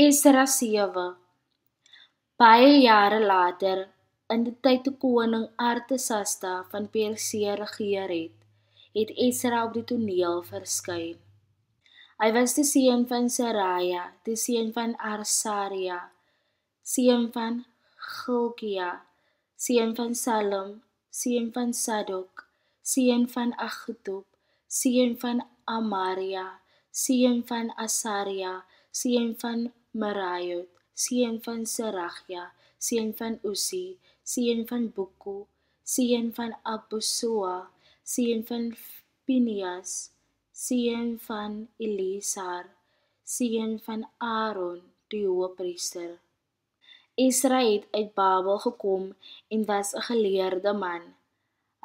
Esra 7 Baie jare later, in die tyd toe koning Artasasta van Persie regeer het, het Esra op die toneel verskyn. Hy was die seun van Seraya, die seun van Arsaria, seun van Gilkia, seun van Salom, seun van Sadok, seun van Agitop, seun van Amaria, seun van Asaria, seun van Merayot, seun van Seragia, seun van Usi, seun van Buku, seun van Abusua, seun van Pinias, seun van Elisar, seun van Aaron, die hoofpriester. Israel het uit Babel gekom en was 'n geleerde man.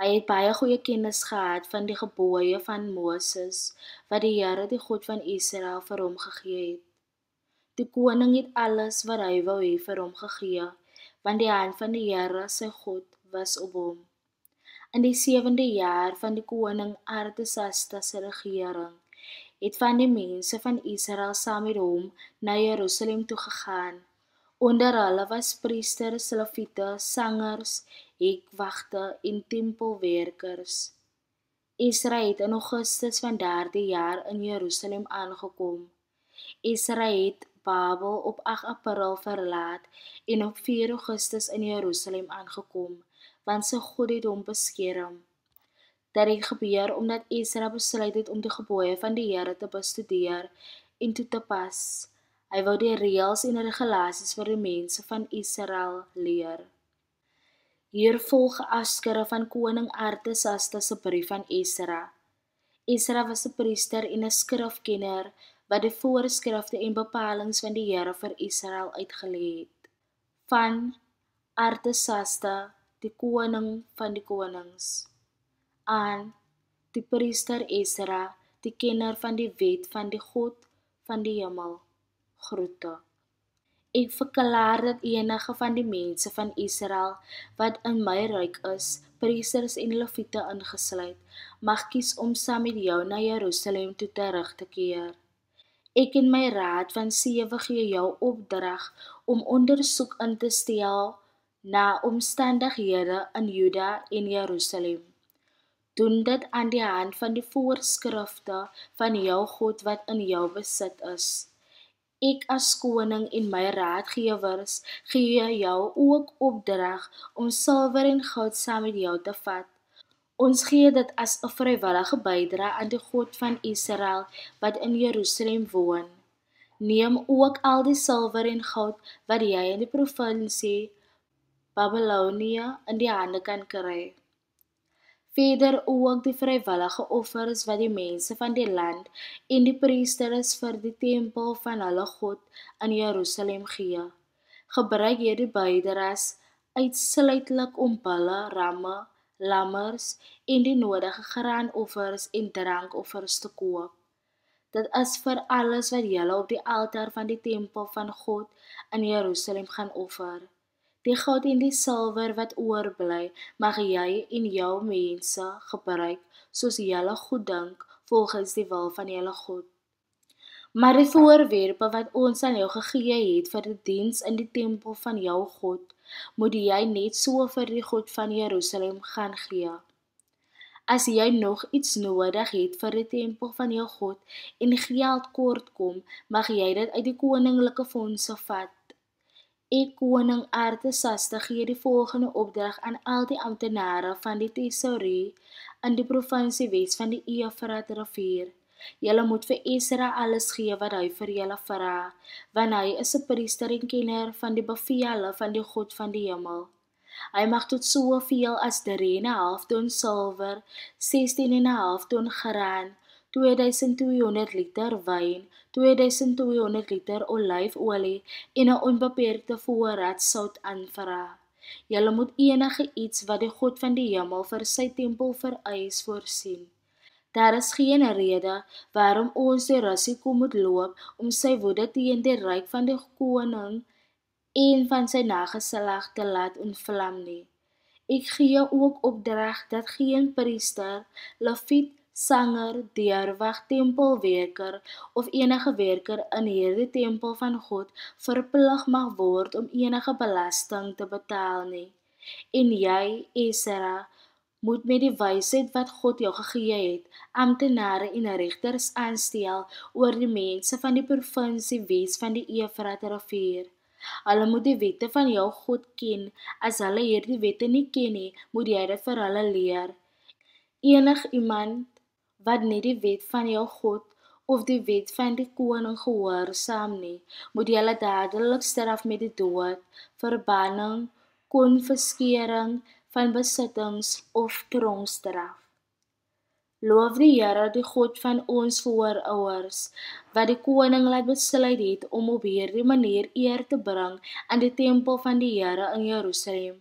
Hy het baie goeie kennis gehad van die gebooie van Moses wat die Here, die God van Israel, vir hom gegee het. Die koning het alles wat hy wou hê vir hom gegee, want die hand van die Here sy God was op hom. In die 7de jaar van die koning Artasasta se regering, het van die mense van Israel saam met hom na Jerusalem toe gegaan. Onder hulle was priesters, leviete, sangers, hekwagte en tempelwerkers. Israel het in Augustus van 3de jaar in Jerusalem aangekom. Israel het Babel op 8 April verlaat en op 4 Augustus in Jerusalem aangekom, want sy God het hom beskerm. Dit het gebeur omdat Ezra besluit het om die gebooie van die Here te bestudeer en toe te pas. Hy wou die reëls en regulasies vir die mense van Israel leer. Hier volg afskrifte van koning Artasasta se brief aan Ezra. Ezra was 'n priester en 'n skrifkenner wat die voorskrifte en bepalinge van die Here vir Israel uitgelê het van Artasasta die koning van die konings aan die priester Esra die kenner van die wet van die God van die hemel groete Ek verklaar dat enige van die mense van Israel wat in my ryk is, priesters en leviete ingesluit, mag kies om saam met jou na Jerusalem toe terug te keer. Ek en my raad van 7 gee jou opdrag om onderzoek in te stel na omstandighede in Juda en Jerusalem. Doen dit aan die hand van die voorskrifte van jou God wat in jou besit is. Ek as koning en my raadgevers gee jou ook opdrag om silver en goud saam met jou te vat. Ons gee dit as 'n vrywillige bydra aan die God van Israel wat in Jerusalem woon. Neem ook al die silwer en goud wat jy in die provinsie Babilonia in die hande kan kry. Feder ook die vrywillige offers wat die mense van die land en die priesters vir die tempel van hulle God in Jerusalem gee. Gebruik hierdie bydraes uitsluitlik om hulle ramme lammers en die nodige graanoffers en drankoffers te koop. Dit is vir alles wat jy op die altaar van die tempel van God in Jerusalem gaan offer. Die goud en die silwer wat oorbly, mag jy en jou mense gebruik soos jy goed dink volgens die wil van jou God. Maar die voorwerpe wat ons aan jou gegee het vir die diens in die tempel van jou God, moet jy net so vir die God van Jerusalem gaan gee. As jy nog iets nodig het vir die tempel van jou God en geld kort kom, mag jy dit uit die koninklike fondse vat. Ek koning Artasasta gee die volgende opdrag aan al die amptenare van die tesorie in die provinsie Wes van die Eufrat rivier. Julle moet vir Esra alles gee wat hy vir julle vra, want hy is 'n priester en kenner van die bevele van die God van die hemel. Hy mag tot soveel as 3.5 ton silwer, 16.5 ton graan, 2200 liter wyn, 2200 liter olyfolie en 'n onbeperkte voorraad sout aanvra. Julle moet enige iets wat die God van die hemel vir sy tempel vereis voorsien. Daar is geen rede waarom ons die risiko moet loop om sy woede teen die ryk van die koning en van sy nageslag te laat ontvlam nie. Ek gee ook opdrag dat geen priester, lafiet, sanger, deurwag, tempelwerker of enige werker in hierdie tempel van God verplig mag word om enige belasting te betaal nie. En jy, Esra, moet met die wysheid wat God jou gegee het, amptenare en regters aanstel oor die mense van die provinsie Wes van die Eufrat rivier. Hulle moet die wette van jou God ken. As hulle hierdie wette nie ken nie, moet jy dit vir hulle leer. Enig iemand wat nie die wet van jou God of die wet van die koning gehoorsaam nie, moet jy hulle dadelik straf met die dood, verbanning, konfiskering, van besittings of tronkstraf. Loof die Here, die God van ons voorouers, wat die koning laat besluit het om op hierdie manier eer te bring aan die tempel van die Here in Jerusalem.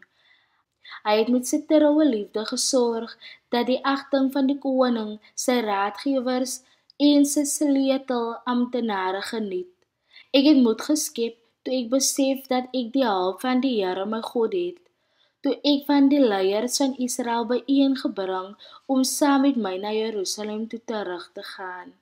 Hy het met sy troue liefde gesorg dat die agting van die koning, sy raadgewers en sy sleutel amptenare geniet. Ek het moed geskep toe ek besef dat ek die hulp van die Here my God het toe ek van die leiers van Israel byeengebring om saam met my na Jerusalem toe terug te gaan.